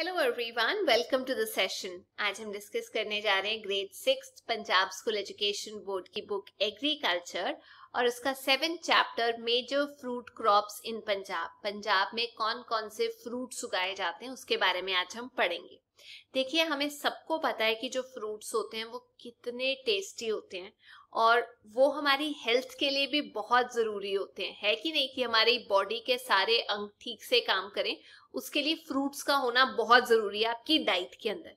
Hello everyone welcome to the session आज हम discuss करने जा रहे हैं grade six Punjab school education board की बुक एग्रीकल्चर और उसका seven chapter major fruit crops in Punjab Punjab में कौन कौन से फ्रूट्स उगाए जाते हैं उसके बारे में आज हम पढ़ेंगे देखिए हमें सबको पता है कि जो फ्रूट्स होते हैं वो कितने टेस्टी होते हैं और वो हमारी हेल्थ के लिए भी बहुत ज़रूरी होते हैं है कि नहीं कि हमारी बॉडी के सारे अंग ठीक से काम करें उसके लिए फ्रूट्स का होना बहुत ज़रूरी है आपकी डाइट के अंदर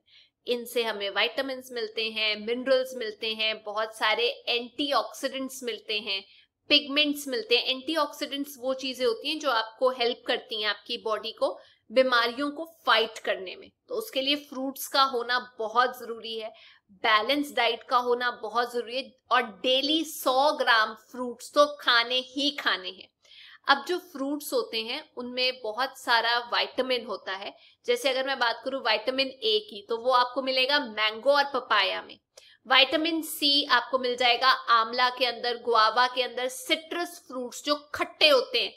इनसे हमें वाइटामिन मिलते हैं मिनरल्स मिलते हैं बहुत सारे एंटीऑक्सीडेंट्स मिलते हैं पिगमेंट्स मिलते हैं एंटीऑक्सीडेंट्स वो चीज़ें होती हैं जो आपको हेल्प करती हैं आपकी बॉडी को बीमारियों को फाइट करने में तो उसके लिए फ्रूट्स का होना बहुत जरूरी है बैलेंस डाइट का होना बहुत जरूरी है और डेली 100 ग्राम फ्रूट्स तो खाने ही खाने हैं अब जो फ्रूट्स होते हैं उनमें बहुत सारा वाइटामिन होता है जैसे अगर मैं बात करूं वाइटामिन ए की तो वो आपको मिलेगा मैंगो और पपाया में वाइटामिन सी आपको मिल जाएगा आमला के अंदर गुआवा के अंदर सिट्रस फ्रूट्स जो खट्टे होते हैं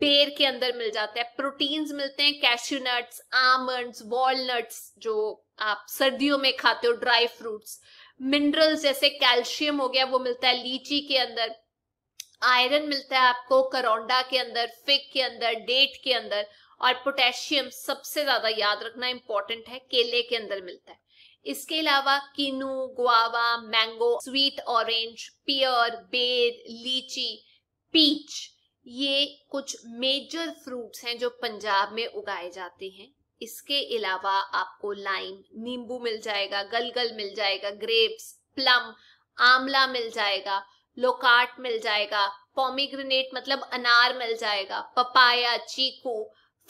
बेर के अंदर मिल जाता है प्रोटीन्स मिलते हैं कैश्यू नट्स आमंड्स वॉलनट्स जो आप सर्दियों में खाते हो ड्राई फ्रूट्स मिनरल्स जैसे कैल्शियम हो गया वो मिलता है लीची के अंदर आयरन मिलता है आपको करौंडा के अंदर फिक के अंदर डेट के अंदर और पोटेशियम सबसे ज्यादा याद रखना इंपॉर्टेंट है केले के अंदर मिलता है इसके अलावा kinnow guava mango sweet orange pear बेर लीची पीच ये कुछ मेजर फ्रूट्स हैं जो पंजाब में उगाए जाते हैं इसके अलावा आपको लाइम नींबू मिल जाएगा गलगल मिल जाएगा ग्रेप्स प्लम आमला मिल जाएगा लोकाट मिल जाएगा पॉमीग्रेनेट मतलब अनार मिल जाएगा पपाया चीकू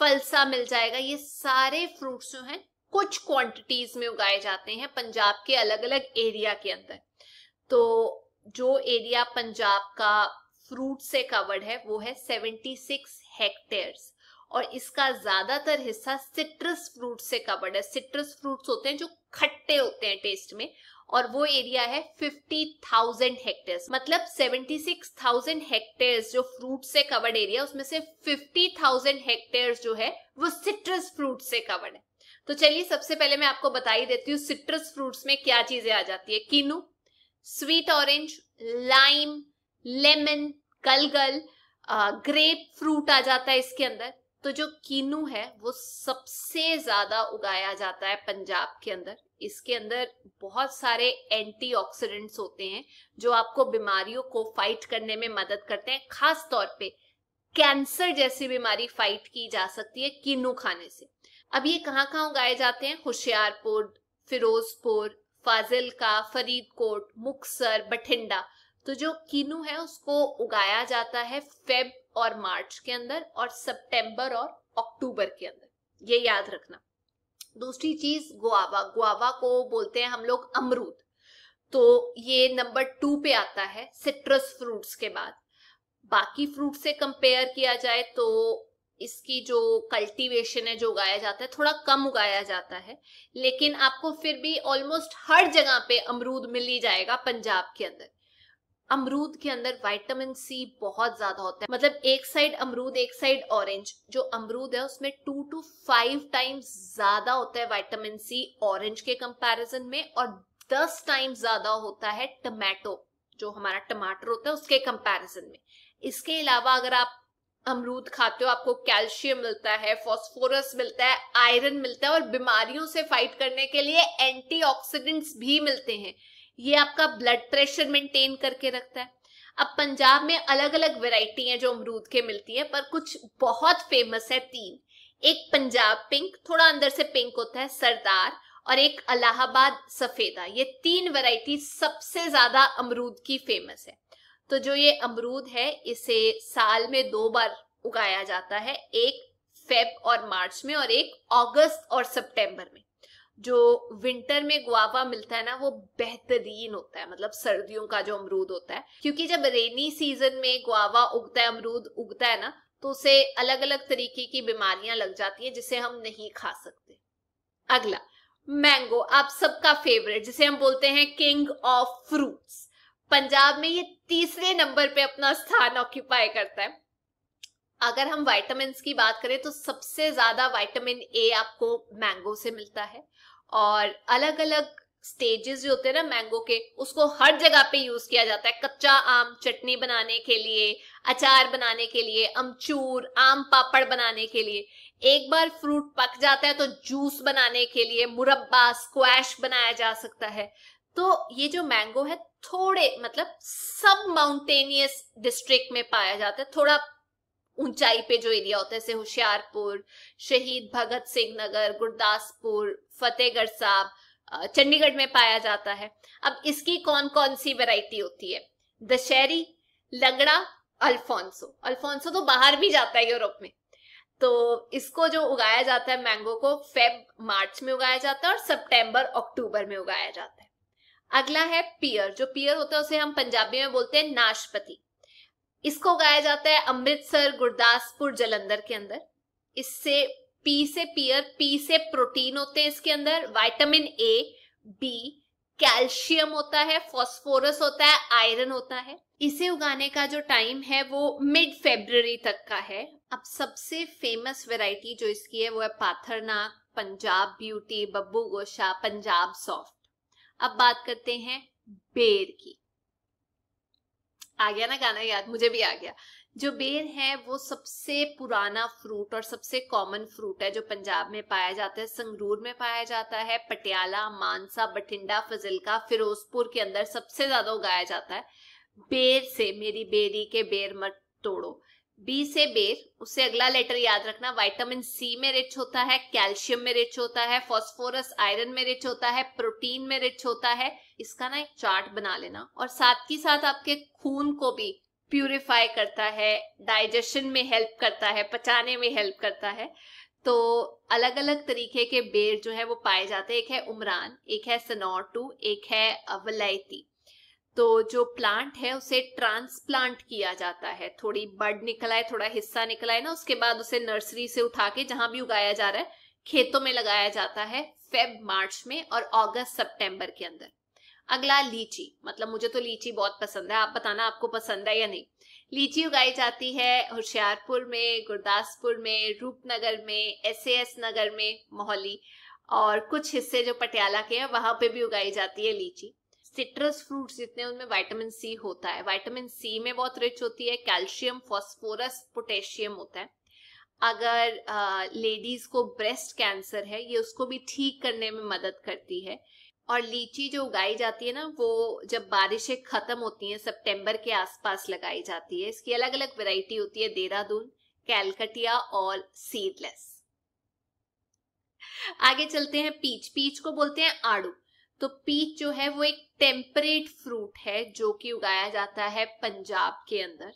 फलसा मिल जाएगा ये सारे फ्रूट्स जो हैं कुछ क्वांटिटीज में उगाए जाते हैं पंजाब के अलग अलग एरिया के अंदर तो जो एरिया पंजाब का फ्रूट से कवर्ड है वो है सेवेंटी सिक्स हेक्टेयर्स और इसका ज्यादातर हिस्सा सिट्रस फ्रूट से कवर्ड है सिट्रस फ्रूट्स होते हैं जो खट्टे होते हैं टेस्ट में और वो एरिया है 50,000 हेक्टेयर्स मतलब 76,000 हेक्टेयर्स जो फ्रूट से कवर्ड एरिया उसमें से 50,000 हेक्टेयर्स जो है वो सिट्रस फ्रूट से कवर्ड है तो चलिए सबसे पहले मैं आपको बता ही देती हूँ सिट्रस फ्रूट्स में क्या चीजें आ जाती है kinnow sweet orange lime lemon कलगल ग्रेप फ्रूट आ जाता है इसके अंदर तो जो कीनू है वो सबसे ज्यादा उगाया जाता है पंजाब के अंदर इसके अंदर बहुत सारे एंटीऑक्सीडेंट्स होते हैं जो आपको बीमारियों को फाइट करने में मदद करते हैं खास तौर पे कैंसर जैसी बीमारी फाइट की जा सकती है किन्नू खाने से अब ये कहाँ कहाँ उगाए जाते हैं होशियारपुर फिरोजपुर फाजिलका फरीदकोट मुक्सर बठिंडा तो जो किनू है उसको उगाया जाता है फेब और मार्च के अंदर और सितंबर और अक्टूबर के अंदर ये याद रखना दूसरी चीज गुआवा गुआवा को बोलते हैं हम लोग अमरूद तो ये नंबर टू पे आता है सिट्रस फ्रूट्स के बाद बाकी फ्रूट से कंपेयर किया जाए तो इसकी जो कल्टीवेशन है जो उगाया जाता है थोड़ा कम उगाया जाता है लेकिन आपको फिर भी ऑलमोस्ट हर जगह पे अमरूद मिल ही जाएगा पंजाब के अंदर अमरूद के अंदर विटामिन सी बहुत ज्यादा होता है मतलब एक साइड अमरूद एक साइड ऑरेंज जो अमरूद है उसमें टू टू फाइव टाइम्स ज्यादा होता है विटामिन सी ऑरेंज के कंपैरिजन में और दस टाइम्स ज्यादा होता है टमाटो जो हमारा टमाटर होता है उसके कंपैरिजन में इसके अलावा अगर आप अमरूद खाते हो आपको कैल्शियम मिलता है फॉस्फोरस मिलता है आयरन मिलता है और बीमारियों से फाइट करने के लिए एंटीऑक्सीडेंट्स भी मिलते हैं ये आपका ब्लड प्रेशर मेंटेन करके रखता है अब पंजाब में अलग अलग वेराइटी है जो अमरूद के मिलती है पर कुछ बहुत फेमस है तीन एक पंजाब पिंक थोड़ा अंदर से पिंक होता है सरदार और एक अलाहाबाद सफेदा ये तीन वैरायटी सबसे ज्यादा अमरूद की फेमस है तो जो ये अमरूद है इसे साल में दो बार उगाया जाता है एक फेब और मार्च में और एक अगस्त और सितंबर में जो विंटर में गुआवा मिलता है ना वो बेहतरीन होता है मतलब सर्दियों का जो अमरूद होता है क्योंकि जब रेनी सीजन में गुआवा उगता है अमरूद उगता है ना तो उसे अलग अलग तरीके की बीमारियां लग जाती हैं जिसे हम नहीं खा सकते अगला मैंगो आप सबका फेवरेट जिसे हम बोलते हैं किंग ऑफ फ्रूट्स पंजाब में ये तीसरे नंबर पे अपना स्थान ऑक्यूपाई करता है अगर हम वाइटामिन की बात करें तो सबसे ज्यादा वाइटामिन ए आपको मैंगो से मिलता है और अलग अलग स्टेजेस जो होते हैं ना मैंगो के उसको हर जगह पे यूज किया जाता है कच्चा आम चटनी बनाने के लिए अचार बनाने के लिए अमचूर आम पापड़ बनाने के लिए एक बार फ्रूट पक जाता है तो जूस बनाने के लिए मुरब्बा स्क्वैश बनाया जा सकता है तो ये जो मैंगो है थोड़े मतलब सब माउंटेनियस डिस्ट्रिक्ट में पाया जाता है थोड़ा ऊंचाई पे जो एरिया होता है जैसे होशियारपुर शहीद भगत सिंह नगर गुरदासपुर फतेहगढ़ साहब चंडीगढ़ में पाया जाता है अब इसकी कौन कौन सी वैरायटी होती है दशहरी लंगड़ा अल्फोंसो अल्फोंसो तो बाहर भी जाता है यूरोप में तो इसको जो उगाया जाता है मैंगो को फेब मार्च में उगाया जाता है और सितंबर अक्टूबर में उगाया जाता है अगला है पियर जो पियर होता है उसे हम पंजाबी में बोलते हैं नाशपति इसको उगाया जाता है अमृतसर गुरदासपुर जलंधर के अंदर इससे पी से पियर पी से प्रोटीन होते हैं इसके अंदर वाइटामिन ए बी कैल्शियम होता है फॉस्फोरस होता है आयरन होता है इसे उगाने का जो टाइम है वो मिड फेब्रवरी तक का है अब सबसे फेमस वेराइटी जो इसकी है वो है पाथरनाक पंजाब ब्यूटी बब्बू गोशा पंजाब सॉफ्ट अब बात करते हैं बेर की आ गया ना गाना याद मुझे भी आ गया जो बेर है वो सबसे पुराना फ्रूट और सबसे कॉमन फ्रूट है जो पंजाब में पाया जाता है संगरूर में पाया जाता है पटियाला मानसा बठिंडा फजिलका फिरोजपुर के अंदर सबसे ज्यादा उगाया जाता है बेर से मेरी बेरी के बेर मत तोड़ो बी से बेर उससे अगला लेटर याद रखना वाइटामिन सी में रिच होता है कैल्शियम में रिच होता है फॉस्फोरस आयरन में रिच होता है प्रोटीन में रिच होता है इसका ना एक चार्ट बना लेना और साथ ही साथ आपके खून को भी प्यूरिफाई करता है डाइजेशन में हेल्प करता है पचाने में हेल्प करता है तो अलग अलग तरीके के बेर जो है वो पाए जाते हैं एक है उमरान एक है सनोटू टू एक है वलायती तो जो प्लांट है उसे ट्रांसप्लांट किया जाता है थोड़ी बड निकला है थोड़ा हिस्सा निकला है ना उसके बाद उसे नर्सरी से उठा के जहां भी उगाया जा रहा है खेतों में लगाया जाता है फेब मार्च में और अगस्त सितंबर के अंदर अगला लीची मतलब मुझे तो लीची बहुत पसंद है आप बताना आपको पसंद है या नहीं लीची उगाई जाती है होशियारपुर में गुरदासपुर में रूपनगर में एस नगर में मोहली और कुछ हिस्से जो पटियाला के हैं वहां पे भी उगाई जाती है लीची सिट्रस फ्रूट्स जितने उनमें विटामिन सी होता है विटामिन सी में बहुत रिच होती है कैल्शियम फॉस्फोरस पोटेशियम होता है अगर लेडीज को ब्रेस्ट कैंसर है ये उसको भी ठीक करने में मदद करती है और लीची जो उगाई जाती है ना वो जब बारिशें खत्म होती हैं सितंबर के आसपास लगाई जाती है इसकी अलग अलग वैरायटी होती है देहरादून कैलकटिया और सीडलेस आगे चलते हैं पीच पीच को बोलते हैं आड़ू तो पीच जो है वो एक टेम्परेट फ्रूट है जो कि उगाया जाता है पंजाब के अंदर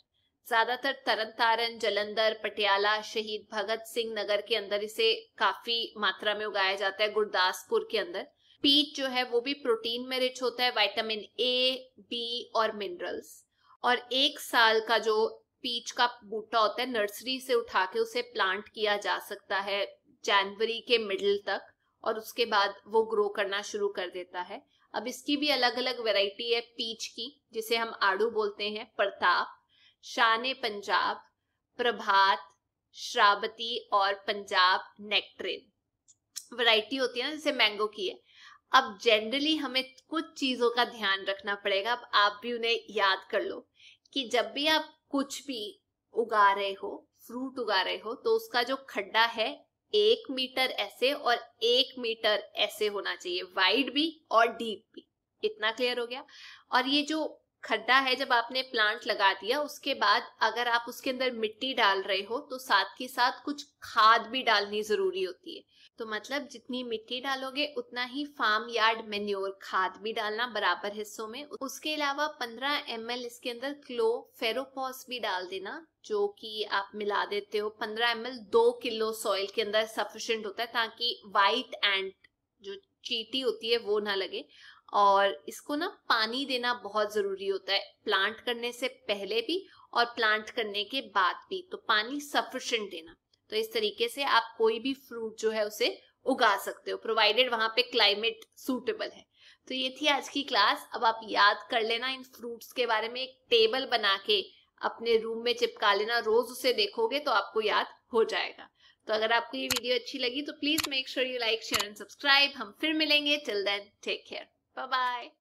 ज्यादातर तरन तारण जलंधर पटियाला शहीद भगत सिंह नगर के अंदर इसे काफी मात्रा में उगाया जाता है गुरदासपुर के अंदर पीच जो है वो भी प्रोटीन में रिच होता है विटामिन ए बी और मिनरल्स और एक साल का जो पीच का बूटा होता है नर्सरी से उठा के उसे प्लांट किया जा सकता है जनवरी के मिडिल तक और उसके बाद वो ग्रो करना शुरू कर देता है अब इसकी भी अलग अलग वैरायटी है पीच की जिसे हम आड़ू बोलते हैं प्रताप शान पंजाब प्रभात श्रावती और पंजाब नेक्ट्रिन वैरायटी होती है ना जैसे मैंगो की है अब जनरली हमें कुछ चीजों का ध्यान रखना पड़ेगा अब आप भी उन्हें याद कर लो कि जब भी आप कुछ भी उगा रहे हो फ्रूट उगा रहे हो तो उसका जो खड्डा है एक मीटर ऐसे और एक मीटर ऐसे होना चाहिए वाइड भी और डीप भी इतना क्लियर हो गया और ये जो खड्डा है जब आपने प्लांट लगा दिया उसके बाद अगर आप उसके अंदर मिट्टी डाल रहे हो तो साथ ही साथ कुछ खाद भी डालनी जरूरी होती है तो मतलब जितनी मिट्टी डालोगे उतना ही फार्म यार्ड मेन्योर खाद भी डालना बराबर हिस्सों में उसके अलावा 15 एम इसके अंदर क्लो फेरोपॉस भी डाल देना जो कि आप मिला देते हो 15 एम एल दो किलो सॉइल के अंदर सफिशियंट होता है ताकि वाइट एंड जो चीटी होती है वो ना लगे और इसको ना पानी देना बहुत ज़रूरी होता है प्लांट करने से पहले भी और प्लांट करने के बाद भी तो पानी सफिशेंट देना तो इस तरीके से आप कोई भी फ्रूट जो है उसे उगा सकते हो प्रोवाइडेड वहां पे क्लाइमेट सूटेबल है तो ये थी आज की क्लास अब आप याद कर लेना इन फ्रूट्स के बारे में एक टेबल बना के अपने रूम में चिपका लेना रोज उसे देखोगे तो आपको याद हो जाएगा तो अगर आपको ये वीडियो अच्छी लगी तो please make sure you like share and subscribe हम फिर मिलेंगे till then take care Bye bye.